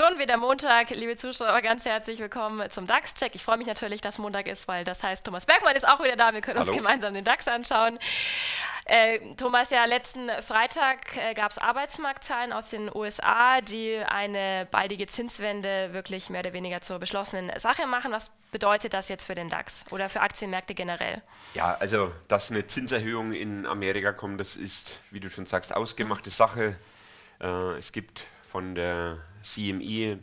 Schon wieder Montag, liebe Zuschauer, ganz herzlich willkommen zum DAX-Check. Ich freue mich natürlich, dass Montag ist, weil das heißt, Thomas Bergmann ist auch wieder da. Wir können Hallo. uns gemeinsam den DAX anschauen. Äh, Thomas, ja, letzten Freitag äh, gab es Arbeitsmarktzahlen aus den USA, die eine baldige Zinswende wirklich mehr oder weniger zur beschlossenen Sache machen. Was bedeutet das jetzt für den DAX oder für Aktienmärkte generell? Ja, also, dass eine Zinserhöhung in Amerika kommt, das ist, wie du schon sagst, ausgemachte mhm. Sache. Äh, es gibt von der CME, äh,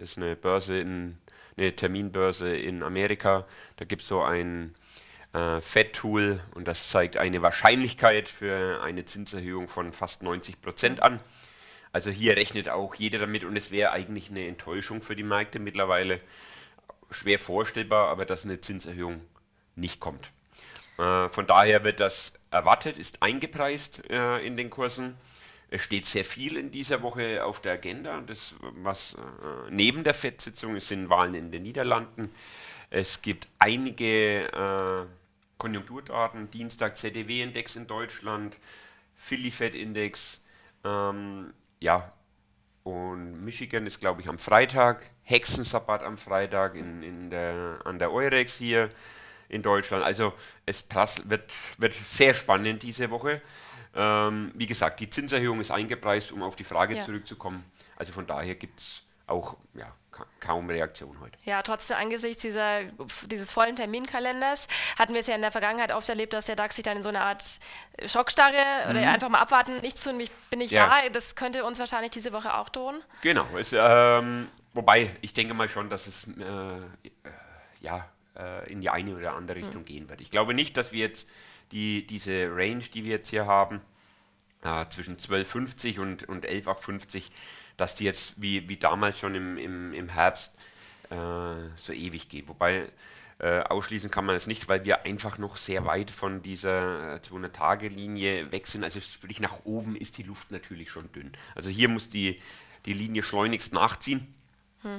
ist eine Börse in, eine Terminbörse in Amerika. Da gibt es so ein äh, Fed-Tool und das zeigt eine Wahrscheinlichkeit für eine Zinserhöhung von fast 90 Prozent an. Also hier rechnet auch jeder damit und es wäre eigentlich eine Enttäuschung für die Märkte mittlerweile. Schwer vorstellbar, aber dass eine Zinserhöhung nicht kommt. Äh, von daher wird das erwartet, ist eingepreist äh, in den Kursen. Es steht sehr viel in dieser Woche auf der Agenda. Das, was äh, neben der FED-Sitzung ist, sind Wahlen in den Niederlanden. Es gibt einige äh, Konjunkturdaten, Dienstag ZDW-Index in Deutschland, Philly Fed-Index, ähm, ja, und Michigan ist, glaube ich, am Freitag, Hexensabbat am Freitag in, in der, an der Eurex hier in Deutschland. Also es wird, wird sehr spannend diese Woche. Ähm, wie gesagt, die Zinserhöhung ist eingepreist, um auf die Frage ja. zurückzukommen. Also von daher gibt es auch ja, ka kaum Reaktion heute. Ja, trotzdem angesichts dieser, dieses vollen Terminkalenders hatten wir es ja in der Vergangenheit oft erlebt, dass der DAX sich dann in so eine Art Schockstarre mhm. oder einfach mal abwarten, nichts tun, ich bin nicht ja. da. Das könnte uns wahrscheinlich diese Woche auch drohen. Genau, es, ähm, wobei ich denke mal schon, dass es äh, äh ja äh, in die eine oder andere hm. Richtung mhm. gehen wird. Ich glaube nicht, dass wir jetzt die, diese Range, die wir jetzt hier haben, äh, zwischen 12,50 und, und 11,50, dass die jetzt wie, wie damals schon im, im, im Herbst äh, so ewig geht. Wobei äh, ausschließen kann man es nicht, weil wir einfach noch sehr weit von dieser 200-Tage-Linie äh, weg sind. Also sprich nach oben ist die Luft natürlich schon dünn. Also hier muss die, die Linie schleunigst nachziehen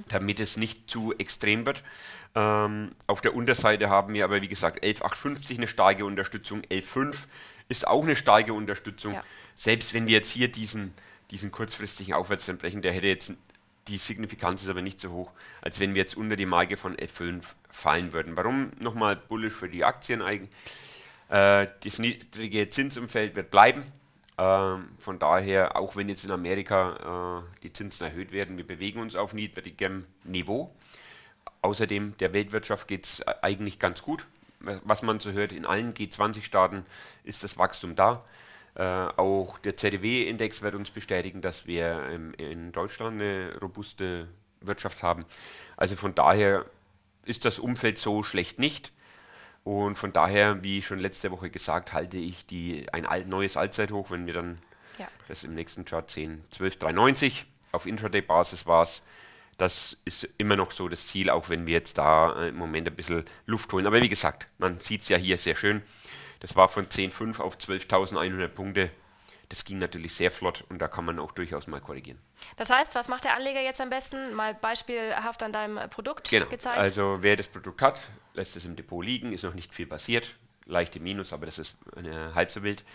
damit es nicht zu extrem wird. Ähm, auf der Unterseite haben wir aber, wie gesagt, 11,850 eine starke Unterstützung, 11,5 ist auch eine starke Unterstützung. Ja. Selbst wenn wir jetzt hier diesen, diesen kurzfristigen Aufwärtstrend brechen, der hätte jetzt die Signifikanz ist aber nicht so hoch, als wenn wir jetzt unter die Marke von F5 fallen würden. Warum nochmal bullish für die Aktien eigentlich? Äh, das niedrige Zinsumfeld wird bleiben. Ähm, von daher, auch wenn jetzt in Amerika äh, die Zinsen erhöht werden, wir bewegen uns auf niedrigem Niveau. Außerdem, der Weltwirtschaft geht es eigentlich ganz gut. Was man so hört, in allen G20-Staaten ist das Wachstum da. Äh, auch der ZDW-Index wird uns bestätigen, dass wir ähm, in Deutschland eine robuste Wirtschaft haben. Also von daher ist das Umfeld so schlecht nicht. Und von daher, wie schon letzte Woche gesagt, halte ich die, ein alt, neues Allzeithoch, wenn wir dann ja. das im nächsten Chart sehen. 12,93 auf Intraday-Basis war es. Das ist immer noch so das Ziel, auch wenn wir jetzt da äh, im Moment ein bisschen Luft holen. Aber wie gesagt, man sieht es ja hier sehr schön. Das war von 10,5 auf 12.100 Punkte das ging natürlich sehr flott und da kann man auch durchaus mal korrigieren. Das heißt, was macht der Anleger jetzt am besten? Mal beispielhaft an deinem Produkt genau. gezeigt. Also wer das Produkt hat, lässt es im Depot liegen, ist noch nicht viel passiert. Leichte Minus, aber das ist eine halb so wild.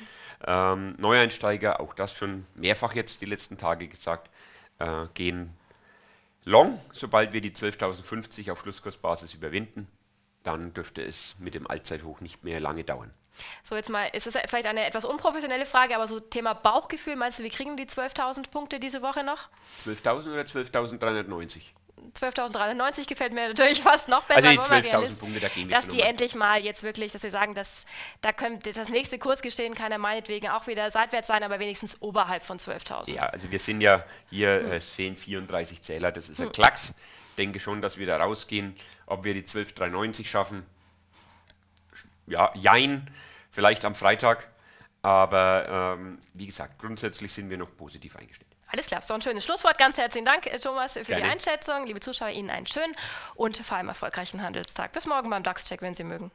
Ähm, Neueinsteiger, auch das schon mehrfach jetzt die letzten Tage gesagt, äh, gehen long, sobald wir die 12.050 auf Schlusskursbasis überwinden dann dürfte es mit dem Allzeithoch nicht mehr lange dauern. So, jetzt mal, es ist vielleicht eine etwas unprofessionelle Frage, aber so Thema Bauchgefühl, meinst du, wir kriegen die 12.000 Punkte diese Woche noch? 12.000 oder 12.390? 12.390 gefällt mir natürlich fast noch besser. Also die 12.000 Punkte, da gehen wir Dass die um. endlich mal jetzt wirklich, dass wir sagen, dass da könnte das nächste Kursgeschehen kann ja meinetwegen auch wieder seitwärts sein, aber wenigstens oberhalb von 12.000. Ja, also wir sind ja hier, hm. Äh, es fehlen 34 Zähler, das ist ein hm. Klacks. Ich denke schon, dass wir da rausgehen. Ob wir die 12.93 schaffen, ja, jein, vielleicht am Freitag. Aber ähm, wie gesagt, grundsätzlich sind wir noch positiv eingestellt. Alles klar, so ein schönes Schlusswort. Ganz herzlichen Dank, äh, Thomas, für Gerne. die Einschätzung. Liebe Zuschauer, Ihnen einen schönen und vor allem erfolgreichen Handelstag. Bis morgen beim DAX-Check, wenn Sie mögen.